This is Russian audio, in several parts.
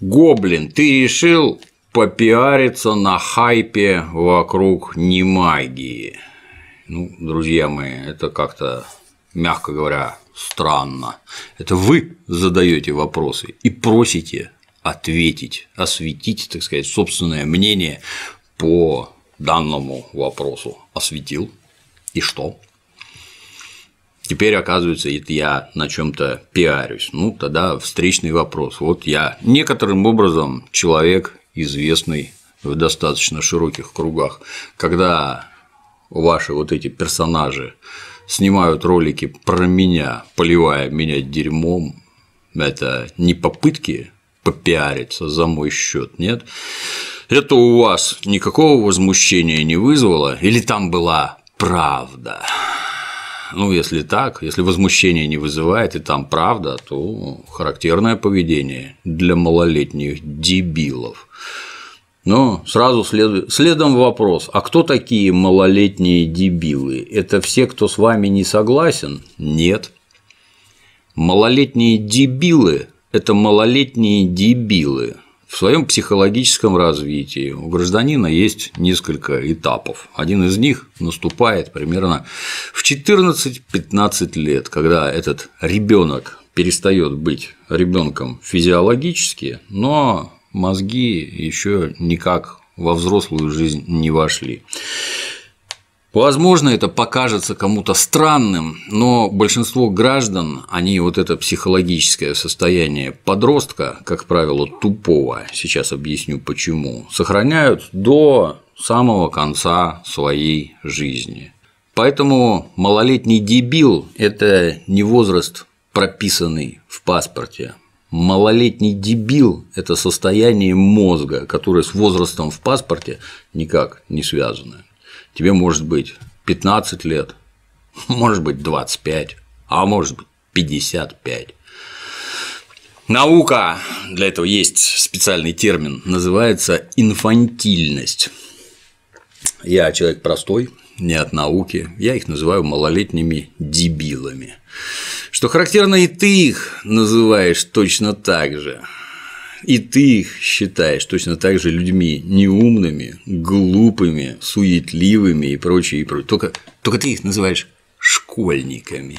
Гоблин, ты решил попиариться на хайпе вокруг не магии. Ну, друзья мои, это как-то, мягко говоря, странно. Это вы задаете вопросы и просите ответить, осветить, так сказать, собственное мнение по данному вопросу. Осветил. И что? Теперь, оказывается, это я на чем-то пиарюсь. Ну, тогда встречный вопрос. Вот я некоторым образом человек, известный в достаточно широких кругах. Когда ваши вот эти персонажи снимают ролики про меня, поливая меня дерьмом, это не попытки попиариться за мой счет, нет? Это у вас никакого возмущения не вызвало или там была правда? Ну, если так, если возмущение не вызывает и там правда, то характерное поведение для малолетних дебилов. Но сразу след... следом вопрос, а кто такие малолетние дебилы? Это все, кто с вами не согласен? Нет. Малолетние дебилы – это малолетние дебилы, в своем психологическом развитии у гражданина есть несколько этапов. Один из них наступает примерно в 14-15 лет, когда этот ребенок перестает быть ребенком физиологически, но мозги еще никак во взрослую жизнь не вошли. Возможно, это покажется кому-то странным, но большинство граждан, они вот это психологическое состояние подростка, как правило, тупого, сейчас объясню почему, сохраняют до самого конца своей жизни. Поэтому малолетний дебил – это не возраст, прописанный в паспорте. Малолетний дебил – это состояние мозга, которое с возрастом в паспорте никак не связано. Тебе может быть 15 лет, может быть 25, а может быть 55. Наука, для этого есть специальный термин, называется инфантильность. Я человек простой, не от науки, я их называю малолетними дебилами. Что характерно, и ты их называешь точно так же. И ты их считаешь точно так же людьми неумными, глупыми, суетливыми и прочее, и прочее. Только, только ты их называешь школьниками.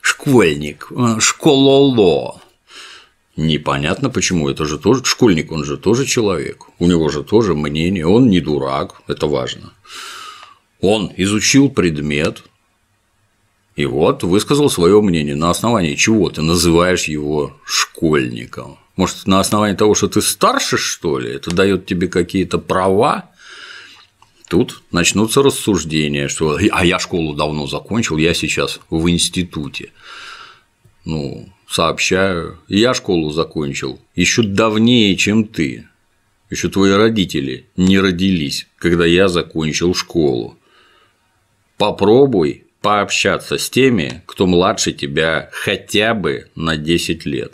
Школьник, э, школоло. Непонятно почему, это же тоже школьник, он же тоже человек, у него же тоже мнение, он не дурак, это важно. Он изучил предмет, и вот высказал свое мнение, на основании чего ты называешь его школьником. Может, на основании того, что ты старше, что ли, это дает тебе какие-то права? Тут начнутся рассуждения, что «а я школу давно закончил, я сейчас в институте». Ну, сообщаю, я школу закончил еще давнее, чем ты. Еще твои родители не родились, когда я закончил школу. Попробуй пообщаться с теми, кто младше тебя хотя бы на 10 лет.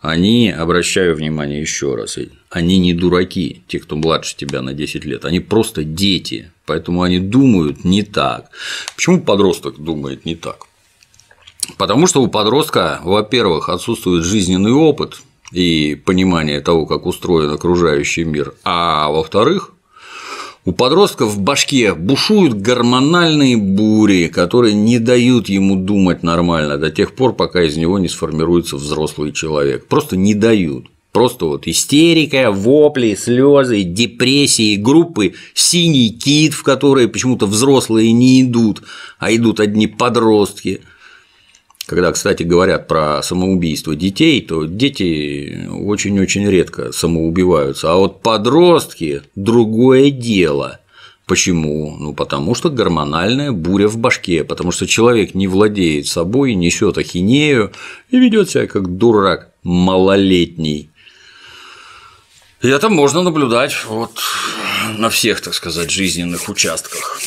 Они, обращаю внимание еще раз, они не дураки, те, кто младше тебя на 10 лет, они просто дети, поэтому они думают не так. Почему подросток думает не так? Потому что у подростка, во-первых, отсутствует жизненный опыт и понимание того, как устроен окружающий мир, а во-вторых, у подростков в башке бушуют гормональные бури, которые не дают ему думать нормально до тех пор, пока из него не сформируется взрослый человек. Просто не дают. Просто вот истерика, вопли, слезы, депрессии, группы «Синий кит», в которые почему-то взрослые не идут, а идут одни подростки – когда, кстати, говорят про самоубийство детей, то дети очень-очень редко самоубиваются, а вот подростки – другое дело. Почему? Ну, потому что гормональная буря в башке, потому что человек не владеет собой, несет ахинею и ведет себя как дурак малолетний. И это можно наблюдать вот на всех, так сказать, жизненных участках.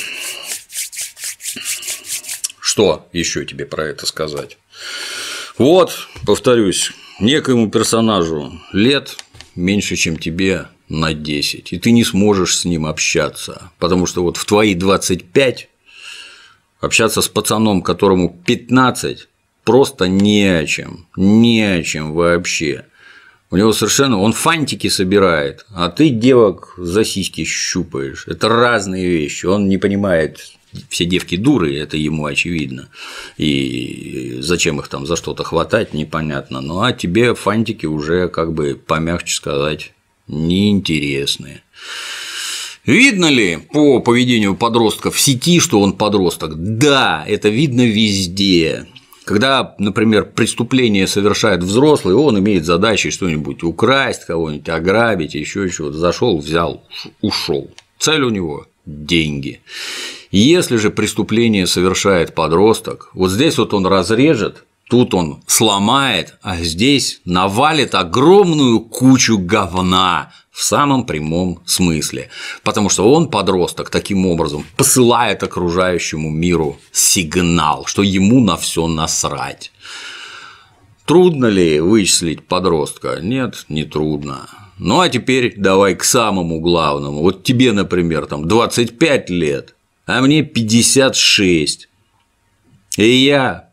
Что еще тебе про это сказать? Вот, повторюсь, некоему персонажу лет меньше, чем тебе на 10, и ты не сможешь с ним общаться, потому что вот в твои 25 общаться с пацаном, которому 15, просто не о чем, не о чем вообще. У него совершенно… Он фантики собирает, а ты девок за сиськи щупаешь. Это разные вещи. Он не понимает все девки дуры, это ему очевидно. И зачем их там за что-то хватать, непонятно. Ну а тебе фантики уже, как бы помягче сказать, неинтересные. Видно ли по поведению подростка в сети, что он подросток? Да, это видно везде. Когда, например, преступление совершает взрослый, он имеет задачей что-нибудь украсть, кого-нибудь ограбить, еще чего-то. Зашел, взял, ушел. Цель у него деньги. Если же преступление совершает подросток, вот здесь вот он разрежет, тут он сломает, а здесь навалит огромную кучу говна в самом прямом смысле. Потому что он, подросток, таким образом посылает окружающему миру сигнал, что ему на все насрать. Трудно ли вычислить подростка? Нет, не трудно. Ну а теперь давай к самому главному. Вот тебе, например, там 25 лет, а мне 56. И я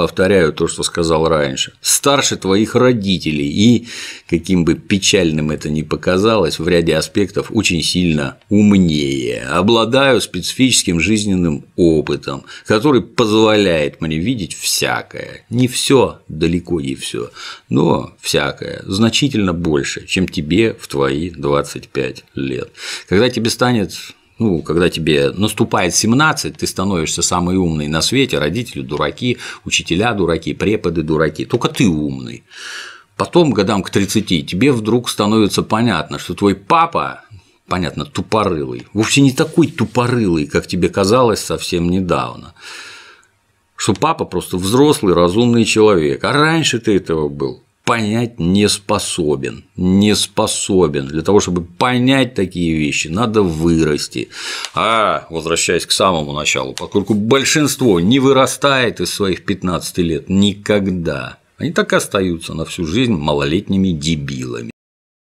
повторяю то, что сказал раньше, старше твоих родителей и, каким бы печальным это ни показалось, в ряде аспектов очень сильно умнее, обладаю специфическим жизненным опытом, который позволяет мне видеть всякое, не все, далеко не все, но всякое, значительно больше, чем тебе в твои 25 лет. Когда тебе станет ну, когда тебе наступает 17, ты становишься самый умный на свете, родители дураки, учителя дураки, преподы дураки, только ты умный. Потом, годам к 30, тебе вдруг становится понятно, что твой папа, понятно, тупорылый, вовсе не такой тупорылый, как тебе казалось совсем недавно что папа просто взрослый, разумный человек. А раньше ты этого был понять не способен, не способен. Для того, чтобы понять такие вещи, надо вырасти. А, возвращаясь к самому началу, поскольку большинство не вырастает из своих 15 лет никогда, они так и остаются на всю жизнь малолетними дебилами.